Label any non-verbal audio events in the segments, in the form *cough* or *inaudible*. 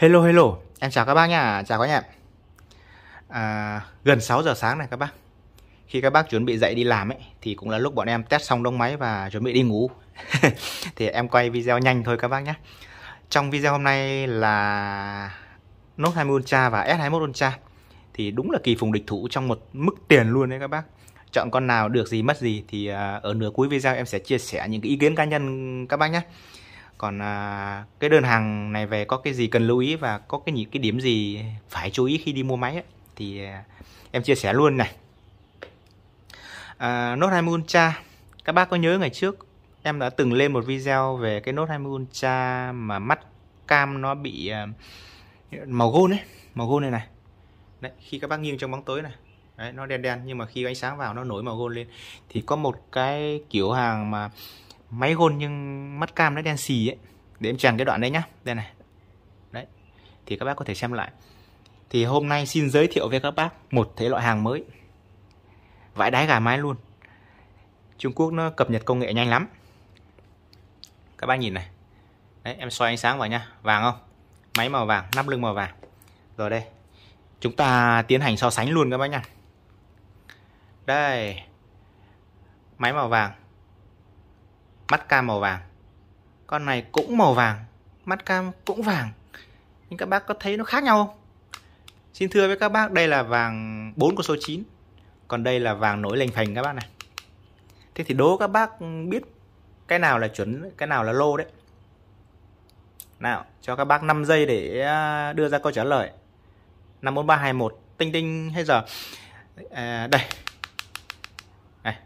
Hello hello, em chào các bác nha, chào các nhà. À, gần 6 giờ sáng này các bác. Khi các bác chuẩn bị dậy đi làm ấy thì cũng là lúc bọn em test xong đông máy và chuẩn bị đi ngủ. *laughs* thì em quay video nhanh thôi các bác nhé. Trong video hôm nay là Note 20 Ultra và S21 Ultra. Thì đúng là kỳ phùng địch thủ trong một mức tiền luôn đấy các bác. Chọn con nào được gì mất gì thì à, ở nửa cuối video em sẽ chia sẻ những cái ý kiến cá nhân các bác nhé còn à, cái đơn hàng này về có cái gì cần lưu ý và có cái những cái điểm gì phải chú ý khi đi mua máy ấy, thì à, em chia sẻ luôn này à, Note 20 Ultra các bác có nhớ ngày trước em đã từng lên một video về cái Note 20 Ultra mà mắt cam nó bị à, màu gold đấy màu gold này này đấy, khi các bác nghiêng trong bóng tối này đấy, nó đen đen nhưng mà khi ánh sáng vào nó nổi màu gold lên thì có một cái kiểu hàng mà máy gôn nhưng mắt cam nó đen xì ấy để em chèn cái đoạn đấy nhá đây này đấy thì các bác có thể xem lại thì hôm nay xin giới thiệu với các bác một thể loại hàng mới vải đáy gà mái luôn Trung Quốc nó cập nhật công nghệ nhanh lắm các bác nhìn này đấy em xoay ánh sáng vào nha vàng không máy màu vàng nắp lưng màu vàng rồi đây chúng ta tiến hành so sánh luôn các bác nha đây máy màu vàng mắt cam màu vàng con này cũng màu vàng mắt cam cũng vàng nhưng các bác có thấy nó khác nhau không xin thưa với các bác đây là vàng 4 của số 9 còn đây là vàng nổi lành phành các bác này thế thì đố các bác biết cái nào là chuẩn cái nào là lô đấy nào cho các bác 5 giây để à, đưa ra câu trả lời 54321 tinh tinh hay giờ à, đây này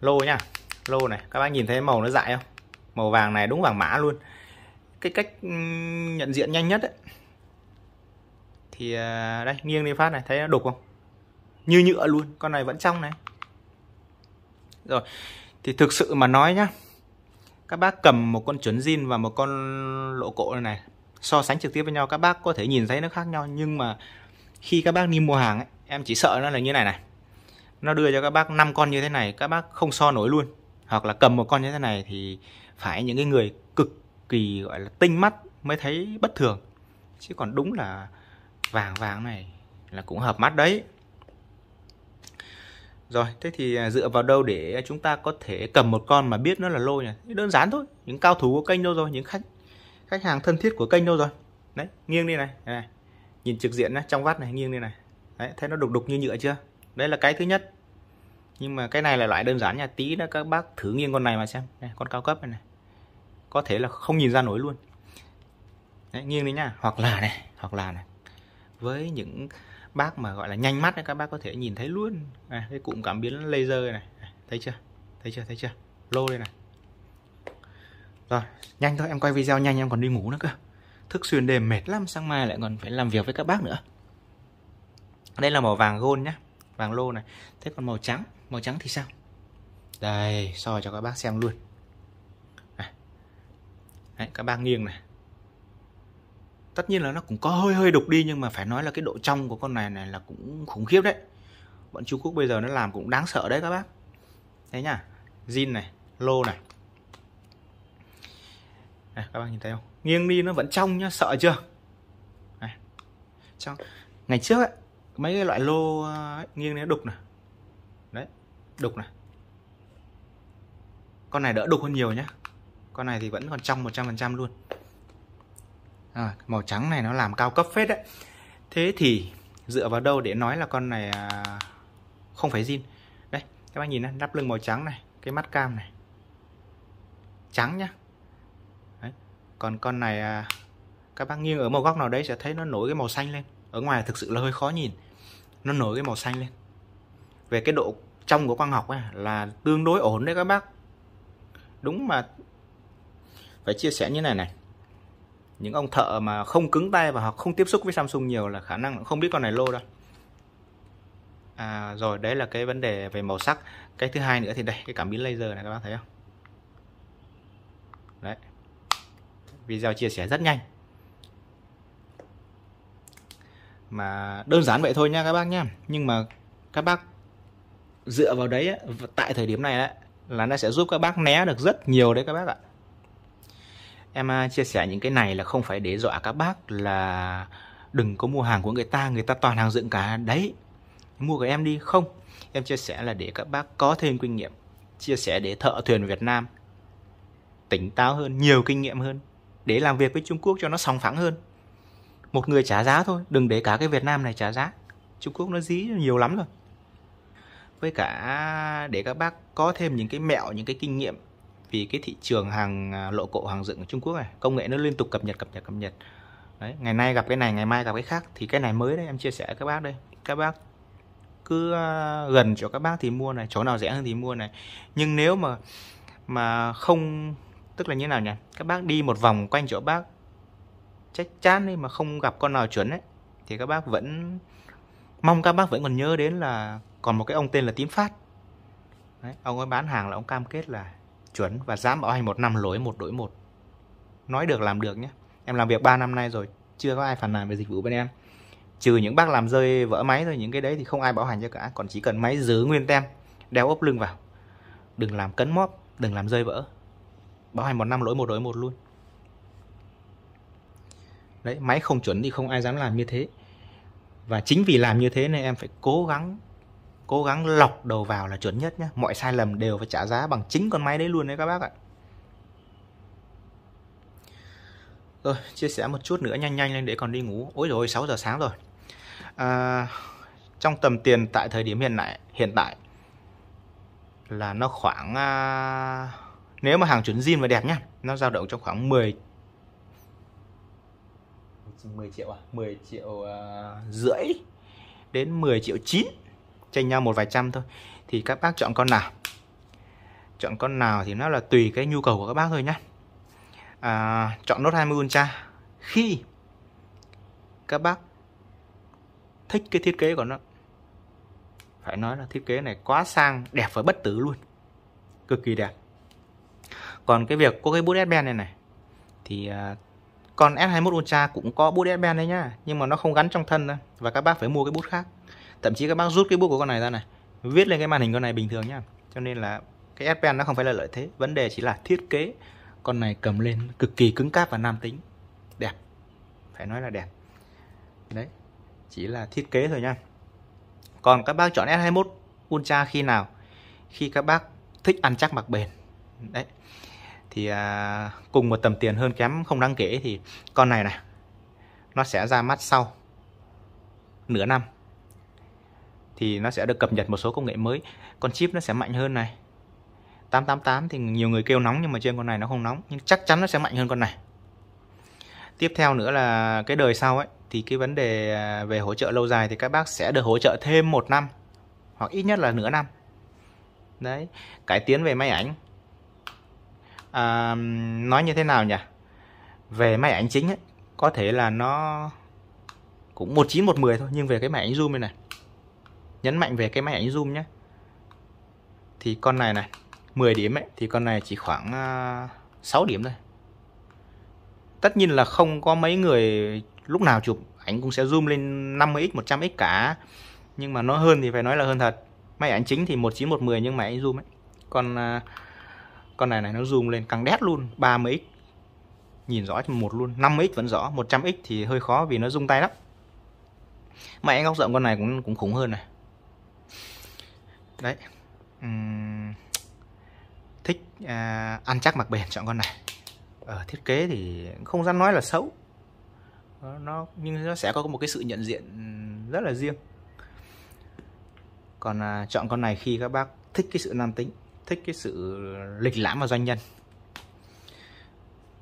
lô nha lô này các bác nhìn thấy màu nó dại không màu vàng này đúng vàng mã luôn cái cách nhận diện nhanh nhất ấy, thì à, đây nghiêng đi phát này thấy nó đục không như nhựa luôn con này vẫn trong này rồi thì thực sự mà nói nhá các bác cầm một con chuẩn zin và một con lộ cộ này, này so sánh trực tiếp với nhau các bác có thể nhìn thấy nó khác nhau nhưng mà khi các bác đi mua hàng ấy, em chỉ sợ nó là như này này nó đưa cho các bác 5 con như thế này các bác không so nổi luôn hoặc là cầm một con như thế này thì phải những cái người cực kỳ gọi là tinh mắt mới thấy bất thường chứ còn đúng là vàng vàng này là cũng hợp mắt đấy rồi thế thì à, dựa vào đâu để chúng ta có thể cầm một con mà biết nó là lô nhỉ đơn giản thôi những cao thủ của kênh đâu rồi những khách khách hàng thân thiết của kênh đâu rồi đấy nghiêng đi này, này. nhìn trực diện này, trong vắt này nghiêng đi này đấy thấy nó đục đục như nhựa chưa đấy là cái thứ nhất nhưng mà cái này là loại đơn giản nha tí đó các bác thử nghiêng con này mà xem này, con cao cấp này, này có thể là không nhìn ra nổi luôn Đấy, nghiêng đi nha hoặc là này hoặc là này với những bác mà gọi là nhanh mắt ấy, các bác có thể nhìn thấy luôn à, cái cụm cảm biến laser này à, thấy chưa thấy chưa thấy chưa lô đây này rồi nhanh thôi em quay video nhanh em còn đi ngủ nữa cơ thức xuyên đêm mệt lắm sáng mai lại còn phải làm việc với các bác nữa đây là màu vàng gold nhá vàng lô này thế còn màu trắng màu trắng thì sao đây soi cho các bác xem luôn này. Đấy, các bác nghiêng này tất nhiên là nó cũng có hơi hơi đục đi nhưng mà phải nói là cái độ trong của con này này là cũng khủng khiếp đấy bọn Trung Quốc bây giờ nó làm cũng đáng sợ đấy các bác thấy nhá zin này lô này đây, à, các bác nhìn thấy không nghiêng đi nó vẫn trong nhá sợ chưa đây, à, trong ngày trước ấy, mấy cái loại lô ờ, ấy, nghiêng nó đục này đấy đục này con này đỡ đục hơn nhiều nhá con này thì vẫn còn trong 100% luôn à, màu trắng này nó làm cao cấp phết đấy thế thì dựa vào đâu để nói là con này à, không phải zin đây các bác nhìn này, đắp lưng màu trắng này cái mắt cam này trắng nhá đấy. còn con này à, các bác nghiêng ở một góc nào đấy sẽ thấy nó nổi cái màu xanh lên ở ngoài thực sự là hơi khó nhìn nó nổi cái màu xanh lên về cái độ trong của quang học ấy, là tương đối ổn đấy các bác đúng mà phải chia sẻ như này này những ông thợ mà không cứng tay và họ không tiếp xúc với Samsung nhiều là khả năng không biết con này lô đâu à, rồi đấy là cái vấn đề về màu sắc cái thứ hai nữa thì đây cái cảm biến laser này các bác thấy không đấy video chia sẻ rất nhanh mà đơn giản vậy thôi nha các bác nhé nhưng mà các bác dựa vào đấy tại thời điểm này là nó sẽ giúp các bác né được rất nhiều đấy các bác ạ em chia sẻ những cái này là không phải để dọa các bác là đừng có mua hàng của người ta người ta toàn hàng dựng cả đấy mua của em đi không em chia sẻ là để các bác có thêm kinh nghiệm chia sẻ để thợ thuyền Việt Nam tỉnh táo hơn nhiều kinh nghiệm hơn để làm việc với Trung Quốc cho nó sòng phẳng hơn một người trả giá thôi đừng để cả cái Việt Nam này trả giá Trung Quốc nó dí nhiều lắm rồi với cả để các bác có thêm những cái mẹo những cái kinh nghiệm vì cái thị trường hàng à, lộ cộ hàng dựng ở Trung Quốc này công nghệ nó liên tục cập nhật cập nhật cập nhật đấy ngày nay gặp cái này ngày mai gặp cái khác thì cái này mới đấy em chia sẻ các bác đây các bác cứ à, gần chỗ các bác thì mua này chỗ nào rẻ hơn thì mua này nhưng nếu mà mà không tức là như nào nhỉ các bác đi một vòng quanh chỗ bác chắc chắn đi mà không gặp con nào chuẩn ấy thì các bác vẫn mong các bác vẫn còn nhớ đến là còn một cái ông tên là tím phát Đấy, ông ấy bán hàng là ông cam kết là chuẩn và dám bảo hành một năm lỗi một đổi một nói được làm được nhé em làm việc 3 năm nay rồi chưa có ai phản nàn về dịch vụ bên em trừ những bác làm rơi vỡ máy rồi những cái đấy thì không ai bảo hành cho cả còn chỉ cần máy giữ nguyên tem đeo ốp lưng vào đừng làm cấn móp đừng làm rơi vỡ bảo hành một năm lỗi một đổi một luôn đấy máy không chuẩn thì không ai dám làm như thế và chính vì làm như thế nên em phải cố gắng cố gắng lọc đầu vào là chuẩn nhất nhé mọi sai lầm đều phải trả giá bằng chính con máy đấy luôn đấy các bác ạ rồi chia sẻ một chút nữa nhanh nhanh lên để còn đi ngủ ối rồi 6 giờ sáng rồi à, trong tầm tiền tại thời điểm hiện tại hiện tại là nó khoảng à, nếu mà hàng chuẩn zin và đẹp nhá nó dao động trong khoảng 10 10 triệu à 10 triệu à, rưỡi đến 10 triệu 9 chênh nhau một vài trăm thôi thì các bác chọn con nào chọn con nào thì nó là tùy cái nhu cầu của các bác thôi nhé à, chọn nốt 20 ultra khi các bác thích cái thiết kế của nó phải nói là thiết kế này quá sang đẹp và bất tử luôn cực kỳ đẹp còn cái việc có cái bút S-Pen này này thì uh, con S21 Ultra cũng có bút S-Pen đấy nhá nhưng mà nó không gắn trong thân đâu và các bác phải mua cái bút khác thậm chí các bác rút cái bút của con này ra này viết lên cái màn hình con này bình thường nhá cho nên là cái S Pen nó không phải là lợi thế vấn đề chỉ là thiết kế con này cầm lên cực kỳ cứng cáp và nam tính đẹp phải nói là đẹp đấy chỉ là thiết kế thôi nha còn các bác chọn S21 Ultra khi nào khi các bác thích ăn chắc mặc bền đấy thì à, cùng một tầm tiền hơn kém không đáng kể thì con này này nó sẽ ra mắt sau nửa năm thì nó sẽ được cập nhật một số công nghệ mới con chip nó sẽ mạnh hơn này 888 thì nhiều người kêu nóng nhưng mà trên con này nó không nóng nhưng chắc chắn nó sẽ mạnh hơn con này tiếp theo nữa là cái đời sau ấy thì cái vấn đề à, về hỗ trợ lâu dài thì các bác sẽ được hỗ trợ thêm một năm hoặc ít nhất là nửa năm đấy cải tiến về máy ảnh à, nói như thế nào nhỉ về máy ảnh chính ấy, có thể là nó cũng một chín một mười thôi nhưng về cái máy ảnh zoom này này nhấn mạnh về cái máy ảnh zoom nhé thì con này này 10 điểm ấy, thì con này chỉ khoảng 6 à, điểm thôi tất nhiên là không có mấy người lúc nào chụp ảnh cũng sẽ zoom lên 50x 100x cả nhưng mà nó hơn thì phải nói là hơn thật máy ảnh chính thì 19110 nhưng máy ảnh zoom ấy con à, con này này nó zoom lên càng đét luôn 30x nhìn rõ một luôn 50x vẫn rõ 100x thì hơi khó vì nó rung tay lắm máy ảnh góc rộng con này cũng cũng khủng hơn này đấy uhm, thích à, ăn chắc mặc bền chọn con này ở thiết kế thì không dám nói là xấu nó nhưng nó sẽ có một cái sự nhận diện rất là riêng còn à, chọn con này khi các bác thích cái sự nam tính thích cái sự lịch lãm và doanh nhân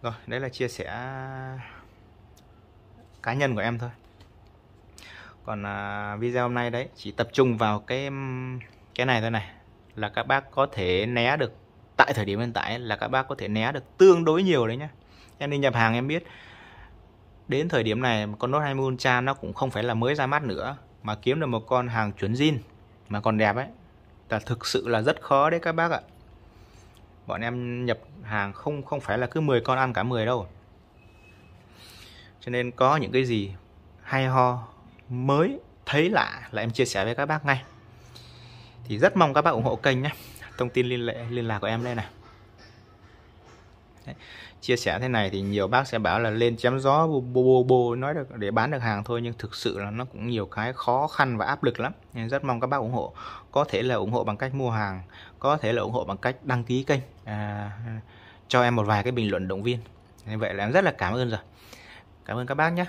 rồi đấy là chia sẻ cá nhân của em thôi còn à, video hôm nay đấy chỉ tập trung vào cái cái này thôi này là các bác có thể né được tại thời điểm hiện tại là các bác có thể né được tương đối nhiều đấy nhá em đi nhập hàng em biết đến thời điểm này con Note 20 Ultra nó cũng không phải là mới ra mắt nữa mà kiếm được một con hàng chuẩn zin mà còn đẹp ấy là thực sự là rất khó đấy các bác ạ bọn em nhập hàng không không phải là cứ 10 con ăn cả 10 đâu cho nên có những cái gì hay ho mới thấy lạ là em chia sẻ với các bác ngay thì rất mong các bác ủng hộ kênh nhé thông tin liên lệ liên lạc của em đây này Đấy. chia sẻ thế này thì nhiều bác sẽ bảo là lên chém gió bô bô bô nói được để bán được hàng thôi nhưng thực sự là nó cũng nhiều cái khó khăn và áp lực lắm nên rất mong các bác ủng hộ có thể là ủng hộ bằng cách mua hàng có thể là ủng hộ bằng cách đăng ký kênh à, cho em một vài cái bình luận động viên như vậy là em rất là cảm ơn rồi cảm ơn các bác nhé